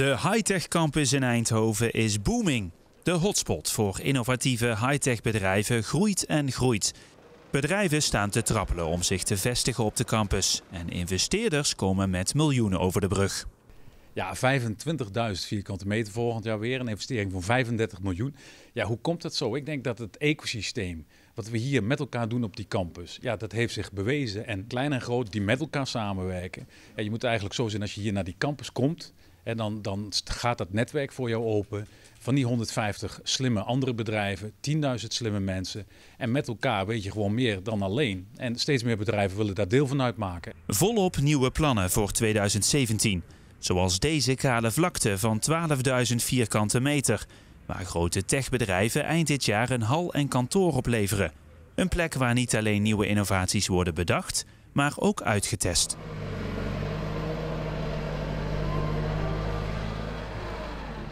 De high-tech campus in Eindhoven is booming. De hotspot voor innovatieve high-tech bedrijven groeit en groeit. Bedrijven staan te trappelen om zich te vestigen op de campus. En investeerders komen met miljoenen over de brug. Ja, 25.000 vierkante meter volgend jaar weer. Een investering van 35 miljoen. Ja, hoe komt dat zo? Ik denk dat het ecosysteem wat we hier met elkaar doen op die campus, ja, dat heeft zich bewezen. En klein en groot, die met elkaar samenwerken. Ja, je moet eigenlijk zo zijn als je hier naar die campus komt, en dan, dan gaat dat netwerk voor jou open van die 150 slimme andere bedrijven, 10.000 slimme mensen. En met elkaar weet je gewoon meer dan alleen. En steeds meer bedrijven willen daar deel van uitmaken. Volop nieuwe plannen voor 2017. Zoals deze kale vlakte van 12.000 vierkante meter. Waar grote techbedrijven eind dit jaar een hal en kantoor opleveren. Een plek waar niet alleen nieuwe innovaties worden bedacht, maar ook uitgetest.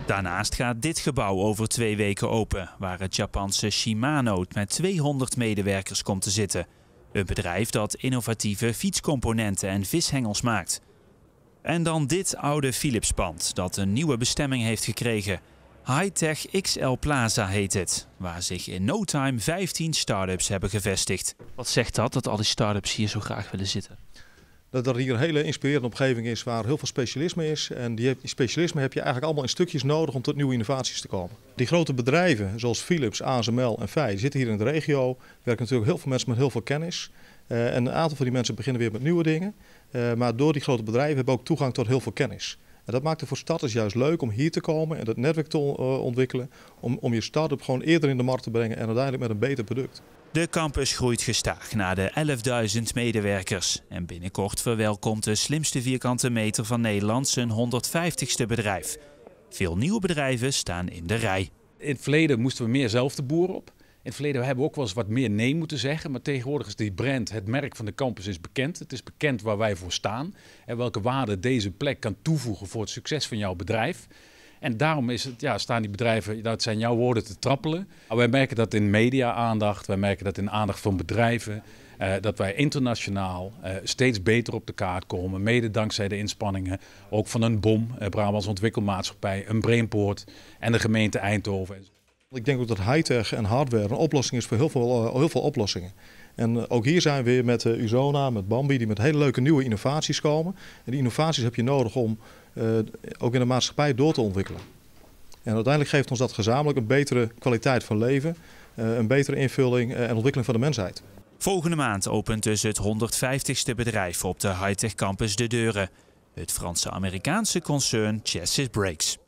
Daarnaast gaat dit gebouw over twee weken open, waar het Japanse Shimano met 200 medewerkers komt te zitten. Een bedrijf dat innovatieve fietscomponenten en vishengels maakt. En dan dit oude Philips-pand, dat een nieuwe bestemming heeft gekregen. Hightech XL Plaza heet het, waar zich in no time 15 start-ups hebben gevestigd. Wat zegt dat, dat al die start-ups hier zo graag willen zitten? dat er hier een hele inspirerende omgeving is waar heel veel specialisme is. En die specialisme heb je eigenlijk allemaal in stukjes nodig om tot nieuwe innovaties te komen. Die grote bedrijven zoals Philips, ASML en Fij zitten hier in de regio. Werken natuurlijk heel veel mensen met heel veel kennis. Eh, en een aantal van die mensen beginnen weer met nieuwe dingen. Eh, maar door die grote bedrijven hebben we ook toegang tot heel veel kennis. En dat maakt het voor starters juist leuk om hier te komen en dat netwerk te eh, ontwikkelen. Om, om je start-up gewoon eerder in de markt te brengen en uiteindelijk met een beter product. De campus groeit gestaag naar de 11.000 medewerkers. En binnenkort verwelkomt de slimste vierkante meter van Nederland zijn 150ste bedrijf. Veel nieuwe bedrijven staan in de rij. In het verleden moesten we meer zelf de boer op. In het verleden hebben we ook wel eens wat meer nee moeten zeggen. Maar tegenwoordig is die brand, het merk van de campus, is bekend. Het is bekend waar wij voor staan. En welke waarde deze plek kan toevoegen voor het succes van jouw bedrijf. En daarom is het, ja, staan die bedrijven, dat zijn jouw woorden, te trappelen. Wij merken dat in media-aandacht, wij merken dat in aandacht van bedrijven. Eh, dat wij internationaal eh, steeds beter op de kaart komen. Mede dankzij de inspanningen ook van een BOM, eh, Brabants Ontwikkelmaatschappij, een Brainpoort en de gemeente Eindhoven. Ik denk ook dat high-tech en hardware een oplossing is voor heel veel, eh, heel veel oplossingen. En eh, ook hier zijn we weer met eh, Uzona, met Bambi, die met hele leuke nieuwe innovaties komen. En die innovaties heb je nodig om ook in de maatschappij door te ontwikkelen. En uiteindelijk geeft ons dat gezamenlijk een betere kwaliteit van leven, een betere invulling en ontwikkeling van de mensheid. Volgende maand opent dus het 150ste bedrijf op de high-tech campus de deuren. Het Franse-Amerikaanse concern Chassis Brakes.